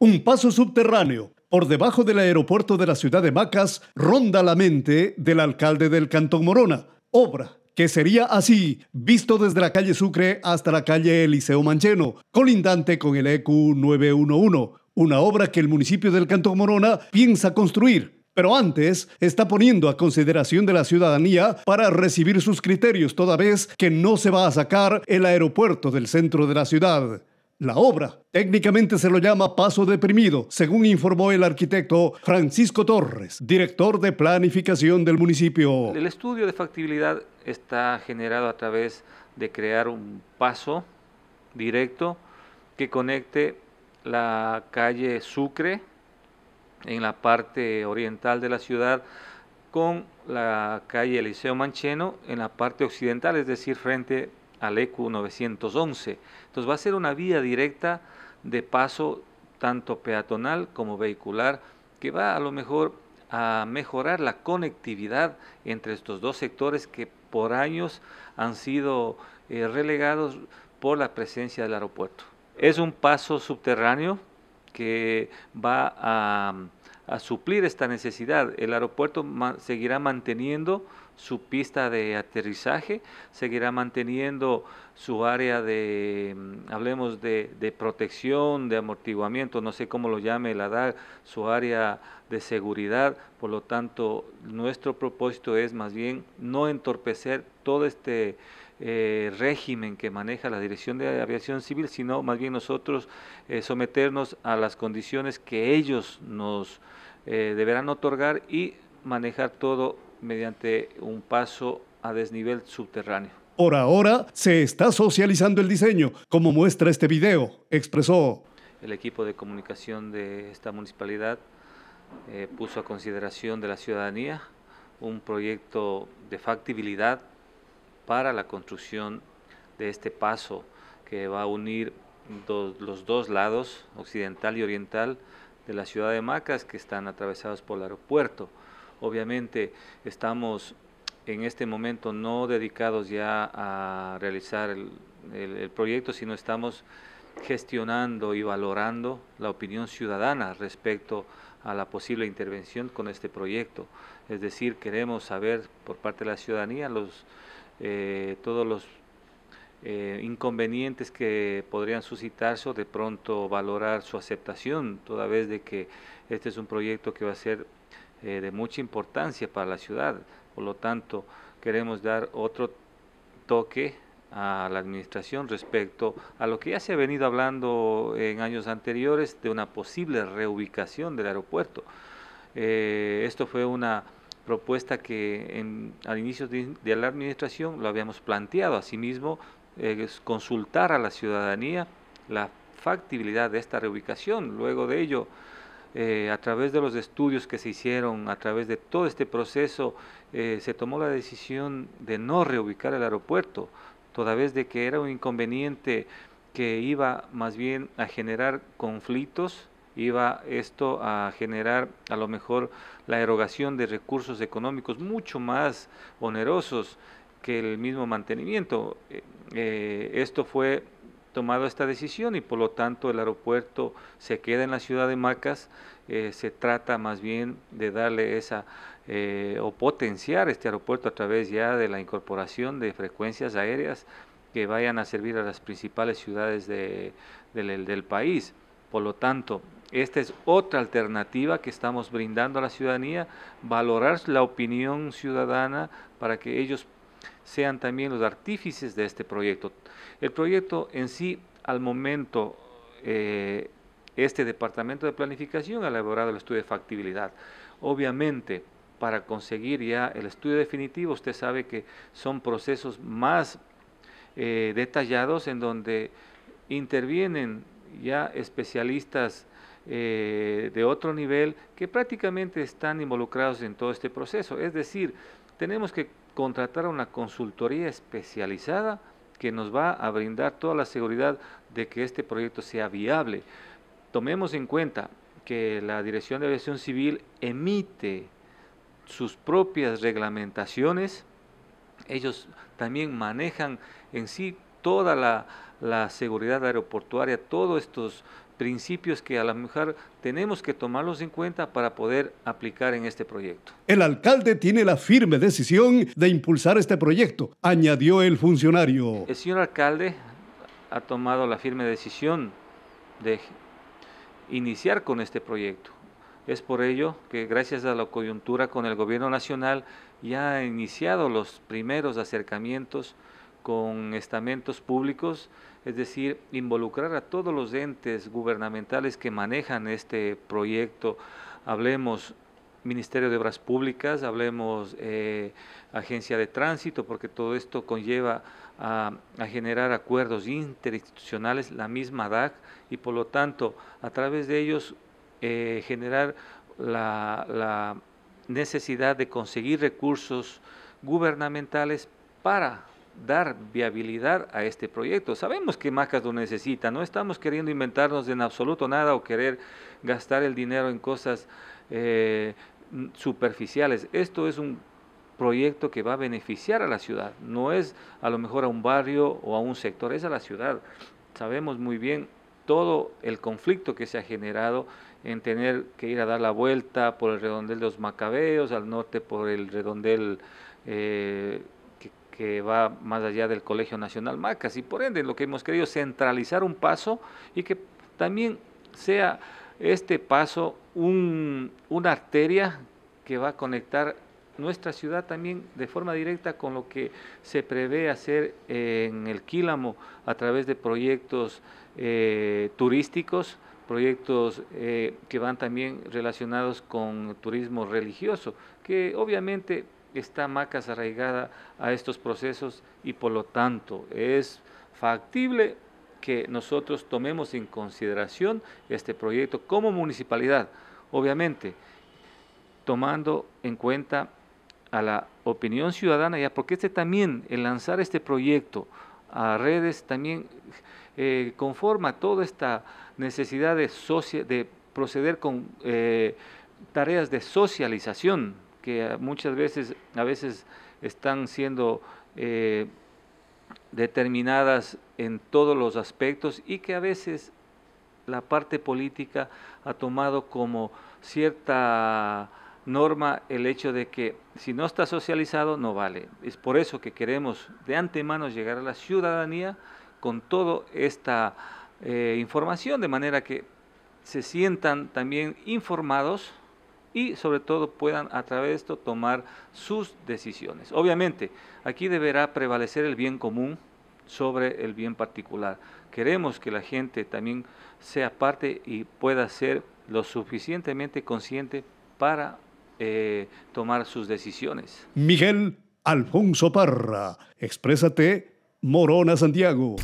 Un paso subterráneo por debajo del aeropuerto de la ciudad de Macas ronda la mente del alcalde del Cantón Morona. Obra que sería así, visto desde la calle Sucre hasta la calle Eliseo Mancheno, colindante con el EQ 911, una obra que el municipio del Cantón Morona piensa construir. Pero antes está poniendo a consideración de la ciudadanía para recibir sus criterios, toda vez que no se va a sacar el aeropuerto del centro de la ciudad la obra. Técnicamente se lo llama paso deprimido, según informó el arquitecto Francisco Torres, director de planificación del municipio. El estudio de factibilidad está generado a través de crear un paso directo que conecte la calle Sucre en la parte oriental de la ciudad con la calle Eliseo Mancheno en la parte occidental, es decir, frente a al EQ911. Entonces va a ser una vía directa de paso tanto peatonal como vehicular que va a lo mejor a mejorar la conectividad entre estos dos sectores que por años han sido eh, relegados por la presencia del aeropuerto. Es un paso subterráneo que va a a suplir esta necesidad. El aeropuerto seguirá manteniendo su pista de aterrizaje, seguirá manteniendo su área de, mm, hablemos de, de protección, de amortiguamiento, no sé cómo lo llame la DAG, su área de seguridad. Por lo tanto, nuestro propósito es más bien no entorpecer todo este eh, régimen que maneja la Dirección de Aviación Civil, sino más bien nosotros eh, someternos a las condiciones que ellos nos eh, deberán otorgar y manejar todo mediante un paso a desnivel subterráneo. Por ahora se está socializando el diseño, como muestra este video, expresó. El equipo de comunicación de esta municipalidad puso a consideración de la ciudadanía un proyecto de factibilidad para la construcción de este paso que va a unir los dos lados, occidental y oriental, de la ciudad de Macas, que están atravesados por el aeropuerto. Obviamente estamos en este momento no dedicados ya a realizar el proyecto, sino estamos gestionando y valorando la opinión ciudadana respecto a la posible intervención con este proyecto. Es decir, queremos saber por parte de la ciudadanía los, eh, todos los eh, inconvenientes que podrían suscitarse o de pronto valorar su aceptación, toda vez de que este es un proyecto que va a ser eh, de mucha importancia para la ciudad. Por lo tanto, queremos dar otro toque a la administración respecto a lo que ya se ha venido hablando en años anteriores de una posible reubicación del aeropuerto. esto fue una propuesta que en, al inicio de, la administración lo habíamos planteado. Asimismo, eh, es consultar a la ciudadanía la factibilidad de esta reubicación. Luego de ello, eh, a través de los estudios que se hicieron, a través de todo este proceso, eh, se tomó la decisión de no reubicar el aeropuerto, toda vez de que era un inconveniente que iba más bien a generar conflictos iba esto a generar a lo mejor la erogación de recursos económicos mucho más onerosos que el mismo mantenimiento. Eh, eh, esto fue tomado esta decisión y por lo tanto el aeropuerto se queda en la ciudad de Macas, eh, se trata más bien de darle esa o potenciar este aeropuerto a través ya de la incorporación de frecuencias aéreas que vayan a servir a las principales ciudades del país. Por lo tanto, esta es otra alternativa que estamos brindando a la ciudadanía, valorar la opinión ciudadana para que ellos sean también los artífices de este proyecto. El proyecto en sí, al momento, eh, este Departamento de Planificación ha elaborado el estudio de factibilidad. Obviamente, para conseguir ya el estudio definitivo, usted sabe que son procesos más eh, detallados en donde intervienen ya especialistas eh, de otro nivel que prácticamente están involucrados en todo este proceso. Es decir, tenemos que contratar a una consultoría especializada que nos va a brindar toda la seguridad de que este proyecto sea viable. Tomemos en cuenta que la Dirección de Aviación Civil emite sus propias reglamentaciones, ellos también manejan en sí toda la, seguridad aeroportuaria, todos estos principios que a lo mejor tenemos que tomarlos en cuenta para poder aplicar en este proyecto. El alcalde tiene la firme decisión de impulsar este proyecto, añadió el funcionario. El señor alcalde ha tomado la firme decisión de iniciar con este proyecto. Es por ello que gracias a la coyuntura con el gobierno nacional ya ha iniciado los primeros acercamientos con estamentos públicos, es decir, involucrar a todos los entes gubernamentales que manejan este proyecto. Hablemos Ministerio de Obras Públicas, hablemos eh, Agencia de Tránsito, porque todo esto conlleva a, generar acuerdos interinstitucionales, la misma DAC, y por lo tanto, a través de ellos, eh, generar la necesidad de conseguir recursos gubernamentales para dar viabilidad a este proyecto. Sabemos que Macas lo necesita, no estamos queriendo inventarnos en absoluto nada o querer gastar el dinero en cosas eh, superficiales. Esto es un proyecto que va a beneficiar a la ciudad, no es a lo mejor a un barrio o a un sector, es a la ciudad. Sabemos muy bien todo el conflicto que se ha generado en tener que ir a dar la vuelta por el redondel de los Macabeos, al norte por el redondel eh, que va más allá del Colegio Nacional Macas y por ende lo que hemos querido centralizar un paso y que también sea este paso una arteria que va a conectar nuestra ciudad también de forma directa con lo que se prevé hacer en el Quilamo a través de proyectos eh, turísticos proyectos eh, que van también relacionados con turismo religioso, que obviamente está Macas arraigada a estos procesos y por lo tanto es factible que nosotros tomemos en consideración este proyecto como municipalidad, obviamente tomando en cuenta a la opinión ciudadana, ya porque este también, el lanzar este proyecto a redes también eh, conforma toda esta necesidad de, de proceder con eh, tareas de socialización que muchas veces, a veces están siendo eh, determinadas en todos los aspectos y que a veces la parte política ha tomado como cierta norma el hecho de que si no está socializado no vale. Es por eso que queremos de antemano llegar a la ciudadanía con toda esta eh, información, de manera que se sientan también informados y sobre todo puedan a través de esto tomar sus decisiones. Obviamente, aquí deberá prevalecer el bien común sobre el bien particular. Queremos que la gente también sea parte y pueda ser lo suficientemente consciente para eh, tomar sus decisiones. Miguel Alfonso Parra, exprésate Morona, Santiago.